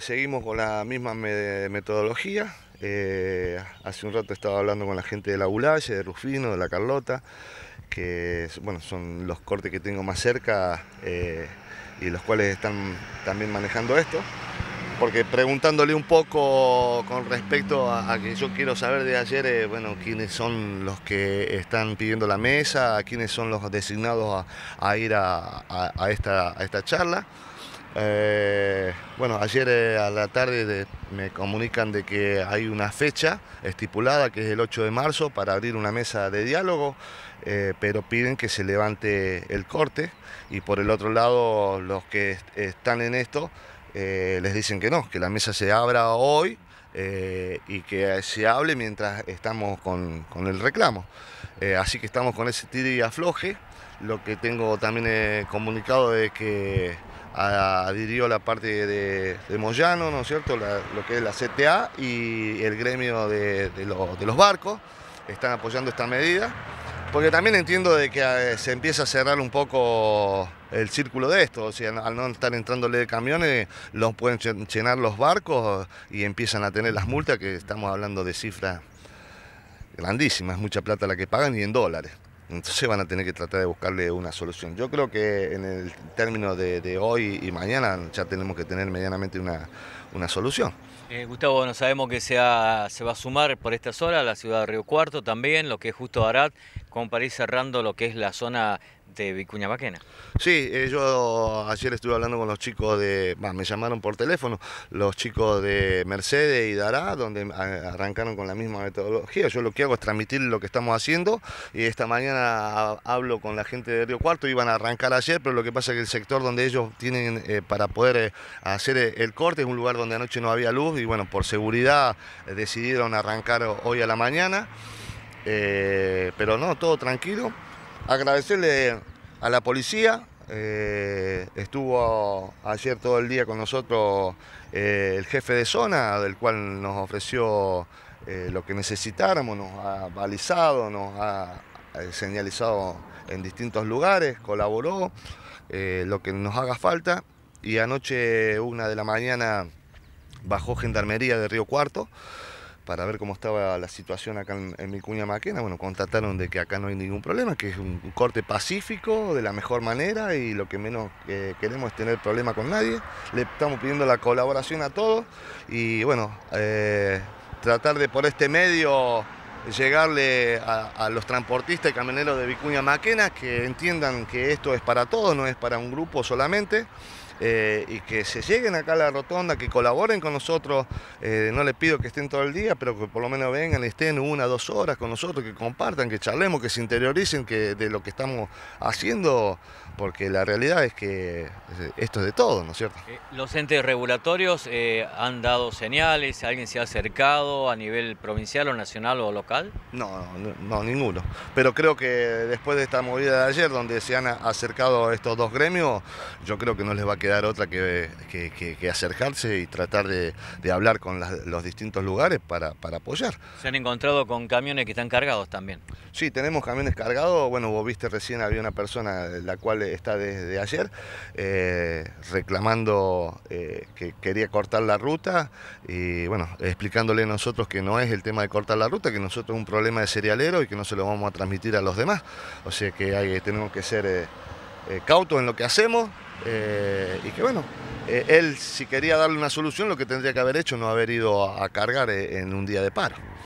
Seguimos con la misma metodología. Eh, hace un rato estaba hablando con la gente de la Bulaje, de Rufino, de la Carlota, que bueno, son los cortes que tengo más cerca eh, y los cuales están también manejando esto. Porque preguntándole un poco con respecto a, que yo quiero saber de ayer, eh, bueno, quiénes son los que están pidiendo la mesa, quiénes son los designados a, ir a, esta charla. Eh, bueno, ayer eh, a la tarde me comunican de que hay una fecha estipulada, que es el 8 de marzo, para abrir una mesa de diálogo, eh, pero piden que se levante el corte y por el otro lado los que están en esto les dicen que no, que la mesa se abra hoy eh, y que se hable mientras estamos con, el reclamo. Eh, así que estamos con ese tiro y afloje. Lo que tengo también eh, comunicado es que adhirió la parte de, Moyano, ¿no es cierto? lo que es la CTA y el gremio de los barcos están apoyando esta medida. Porque también entiendo de que eh, se empieza a cerrar un poco el círculo de esto, o sea, al no estar entrándole de camiones, los pueden llenar los barcos y empiezan a tener las multas, que estamos hablando de cifras grandísimas, mucha plata la que pagan y en dólares. Entonces van a tener que tratar de buscarle una solución. Yo creo que en el término de, hoy y mañana ya tenemos que tener medianamente una solución. Eh, Gustavo, no sabemos que se, va a sumar por esta zona la ciudad de Río Cuarto también, lo que es justo Arat, como París cerrando lo que es la zona de Vicuña Vaquena. Sí, eh, yo ayer estuve hablando con los chicos de, me llamaron por teléfono, los chicos de Mercedes y Dará, donde arrancaron con la misma metodología. Yo lo que hago es transmitir lo que estamos haciendo y esta mañana hablo con la gente de Río Cuarto, iban a arrancar ayer, pero lo que pasa es que el sector donde ellos tienen eh, para poder eh, hacer el corte es un lugar donde anoche no había luz y bueno, por seguridad decidieron arrancar hoy a la mañana. pero no, todo tranquilo Agradecerle a la policía, eh, estuvo ayer todo el día con nosotros eh, el jefe de zona, del cual nos ofreció eh, lo que necesitáramos, nos ha balizado, nos ha señalizado en distintos lugares, colaboró, lo que nos haga falta. Y anoche, una de la mañana, bajó Gendarmería de Río Cuarto para ver cómo estaba la situación acá en, Vicuña Maquena. Bueno, contrataron de que acá no hay ningún problema, que es un corte pacífico, de la mejor manera, y lo que menos eh, queremos es tener problema con nadie. Le estamos pidiendo la colaboración a todos y bueno, eh, tratar de por este medio llegarle a, a, los transportistas y camioneros de Vicuña Maquena que entiendan que esto es para todos, no es para un grupo solamente. Eh, y que se lleguen acá a la rotonda, que colaboren con nosotros. Eh, no les pido que estén todo el día, pero que por lo menos vengan, estén una, dos horas con nosotros, que compartan, que charlemos, que se interioricen de lo que estamos haciendo, porque la realidad es que esto es de todo, ¿no es cierto? Eh, los entes regulatorios han dado señales, alguien se ha acercado a nivel provincial o nacional o local? No, no, no ninguno. Pero creo que después de esta movida de ayer, donde se han acercado estos dos gremios, yo creo que no les va a quedar dar otra que, acercarse y tratar de, hablar con los distintos lugares para, apoyar. Se han encontrado con camiones que están cargados también. Sí, tenemos camiones cargados. Bueno, vos viste recién había una persona, eh, la cual está desde ayer, eh, reclamando eh, que quería cortar la ruta y bueno, explicándole a nosotros que no es el tema de cortar la ruta, que nosotros es un problema de cerealero y que no se lo vamos a transmitir a los demás. O sea que tenemos que ser... cautos en lo que hacemos eh, y que bueno, eh, él si quería darle una solución lo que tendría que haber hecho no haber ido a cargar eh, en un día de paro.